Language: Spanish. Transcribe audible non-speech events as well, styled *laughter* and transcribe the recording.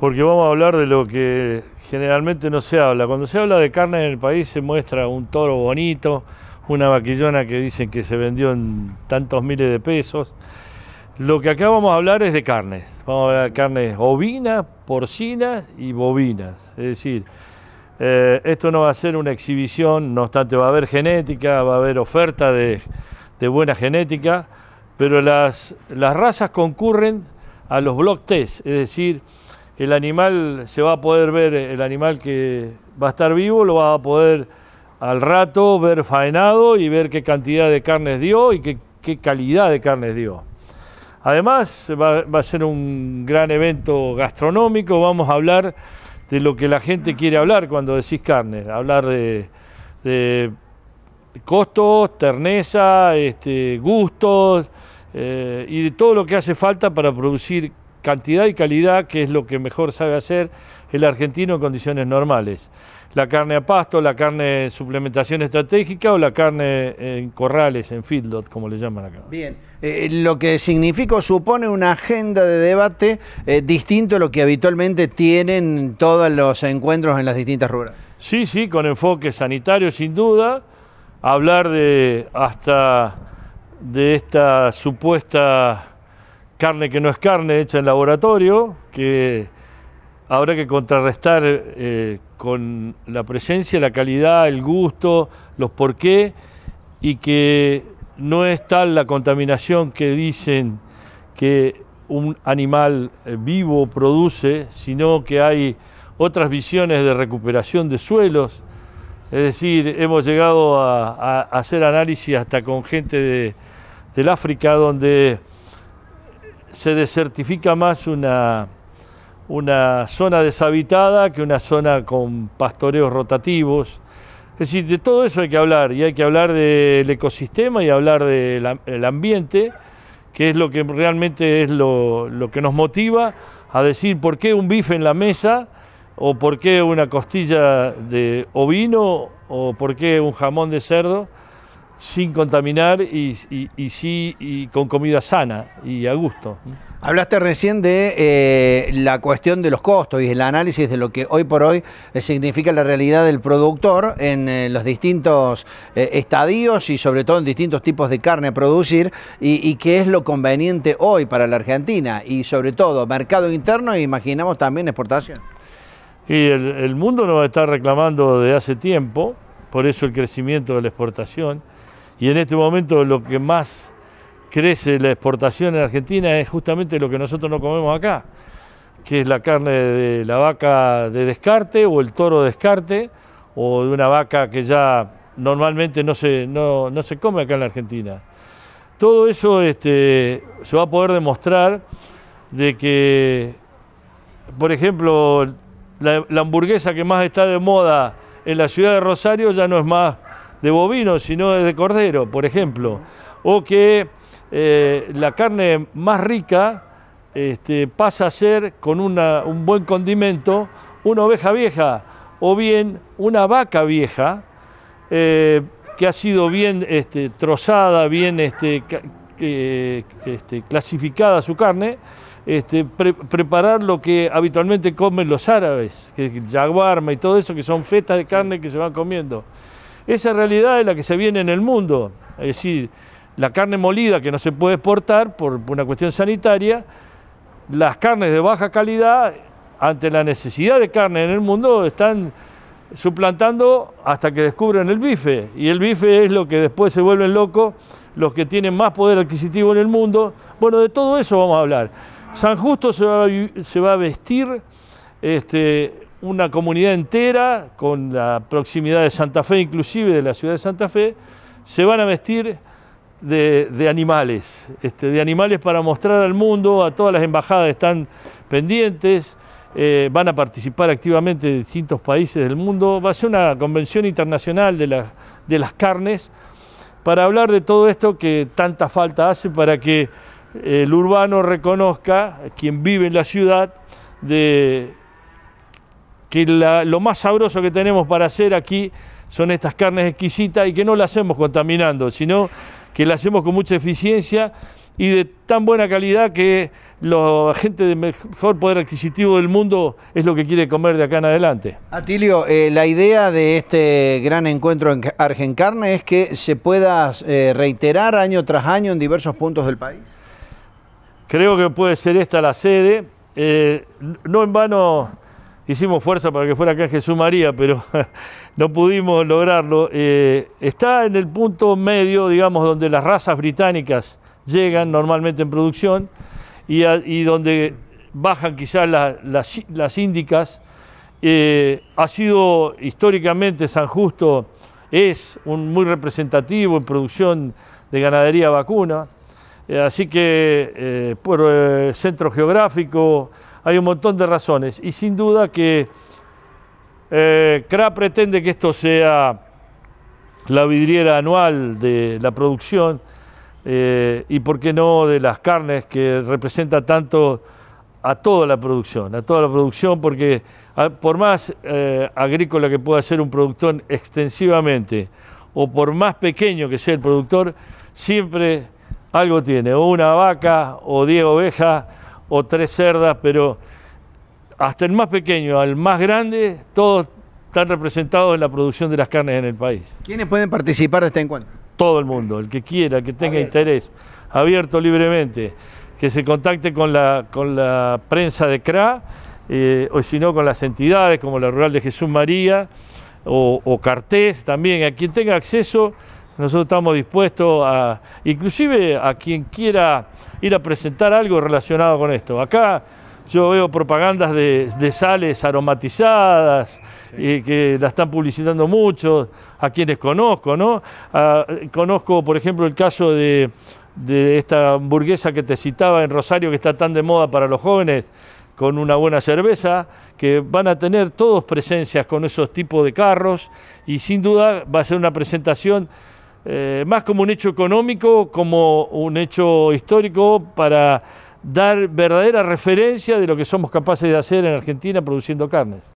porque vamos a hablar de lo que generalmente no se habla. Cuando se habla de carne en el país se muestra un toro bonito, una vaquillona que dicen que se vendió en tantos miles de pesos. Lo que acá vamos a hablar es de carnes. Vamos a hablar de carnes ovinas, porcinas y bovinas. Es decir, eh, esto no va a ser una exhibición, no obstante va a haber genética, va a haber oferta de, buena genética, pero las, las razas concurren a los block test, es decir, el animal se va a poder ver, eh, el animal que va a estar vivo lo va a poder al rato ver faenado y ver qué cantidad de carnes dio y qué, calidad de carnes dio. Además, va, a ser un gran evento gastronómico, vamos a hablar de lo que la gente quiere hablar cuando decís carne, hablar de, costos, terneza, este, gustos eh, y de todo lo que hace falta para producir cantidad y calidad, que es lo que mejor sabe hacer el argentino en condiciones normales. La carne a pasto, la carne en suplementación estratégica o la carne eh, en corrales, en feedlot, como le llaman acá. Bien, eh, lo que significa supone una agenda de debate eh, distinto a lo que habitualmente tienen todos los encuentros en las distintas rurales. Sí, sí, con enfoque sanitario sin duda, hablar de hasta de esta supuesta carne que no es carne hecha en laboratorio, que habrá que contrarrestar eh, con la presencia, la calidad, el gusto, los por qué, y que no es tal la contaminación que dicen que un animal eh, vivo produce, sino que hay otras visiones de recuperación de suelos. Es decir, hemos llegado a, hacer análisis hasta con gente del África donde se desertifica más una, zona deshabitada que una zona con pastoreos rotativos. Es decir, de todo eso hay que hablar, y hay que hablar del ecosistema y hablar del ambiente, que es lo que realmente es lo, lo, que nos motiva a decir por qué un bife en la mesa, o por qué una costilla de ovino, o por qué un jamón de cerdo sin contaminar y, sí, con comida sana y a gusto. Hablaste recién de eh, la cuestión de los costos y el análisis de lo que hoy por hoy eh, significa la realidad del productor en eh, los distintos estadios y sobre todo en distintos tipos de carne a producir y, qué es lo conveniente hoy para la Argentina y sobre todo mercado interno e imaginamos también exportación. Y el, mundo nos está reclamando de hace tiempo, por eso el crecimiento de la exportación y en este momento lo que más crece la exportación en Argentina es justamente lo que nosotros no comemos acá, que es la carne de la vaca de descarte o el toro de descarte o de una vaca que ya normalmente no se, no, se come acá en la Argentina. Todo eso este, se va a poder demostrar de que, por ejemplo, la hamburguesa que más está de moda en la ciudad de Rosario ya no es más de bovino, sino es de cordero, por ejemplo. O que eh, la carne más rica este, pasa a ser con un buen condimento una oveja vieja o bien una vaca vieja eh, que ha sido bien este, trozada, bien este, clasificada su carne. preparar lo que habitualmente comen los árabes, que, jaguarma y todo eso, que son fetas de carne que se van comiendo. Esa realidad es la que se viene en el mundo, es decir, la carne molida que no se puede exportar por una cuestión sanitaria, las carnes de baja calidad, ante la necesidad de carne en el mundo, están suplantando hasta que descubren el bife. Y el bife es lo que después se vuelven locos los que tienen más poder adquisitivo en el mundo. Bueno, de todo eso vamos a hablar. San Justo se va a, vestir este, una comunidad entera, con la proximidad de Santa Fe, inclusive de la ciudad de Santa Fe, se van a vestir de, animales, este, de animales para mostrar al mundo, a todas las embajadas están pendientes, eh, van a participar activamente de distintos países del mundo, va a ser una convención internacional de, de las carnes para hablar de todo esto que tanta falta hace para que el urbano reconozca, quien vive en la ciudad, de que lo más sabroso que tenemos para hacer aquí son estas carnes exquisitas y que no las hacemos contaminando, sino que las hacemos con mucha eficiencia y de tan buena calidad que la gente de mejor poder adquisitivo del mundo es lo que quiere comer de acá en adelante. Atilio, eh, la idea de este gran encuentro en Argencarne es que se pueda eh, reiterar año tras año en diversos puntos del país. Creo que puede ser esta la sede. Eh, no en vano hicimos fuerza para que fuera acá Jesús María, pero *laughs* no pudimos lograrlo. Eh, está en el punto medio, digamos, donde las razas británicas llegan normalmente en producción y, donde bajan quizás las, las, índicas. Eh, ha sido históricamente San Justo, es un muy representativo en producción de ganadería vacuna. Eh, así que por el centro geográfico, hay un montón de razones y sin duda que eh, CRA pretende que esto sea la vidriera anual de la producción eh, y por qué no de las carnes que representa tanto a toda la producción, a toda la producción porque ah, por más eh, agrícola que pueda ser un productor extensivamente o por más pequeño que sea el productor, siempre algo tiene, o una vaca o diez ovejas o tres cerdas, pero hasta el más pequeño al más grande, todos están representados en la producción de las carnes en el país. ¿Quiénes pueden participar de este encuentro? Todo el mundo, el que quiera, el que tenga interés, abierto libremente, que se contacte con la, con la prensa de CRA, eh, o si no con las entidades como la Rural de Jesús María o, o Cartés también, a quien tenga acceso nosotros estamos dispuestos a, inclusive a quien quiera ir a presentar algo relacionado con esto. Acá yo veo propagandas de, sales aromatizadas, eh, que la están publicitando mucho, a quienes conozco, ¿no? conozco, por ejemplo, el caso de, de esta hamburguesa que te citaba en Rosario, que está tan de moda para los jóvenes, con una buena cerveza, que van a tener todos presencias con esos tipos de carros y sin duda va a ser una presentación eh, más como un hecho económico, como un hecho histórico para dar verdadera referencia de lo que somos capaces de hacer en Argentina produciendo carnes.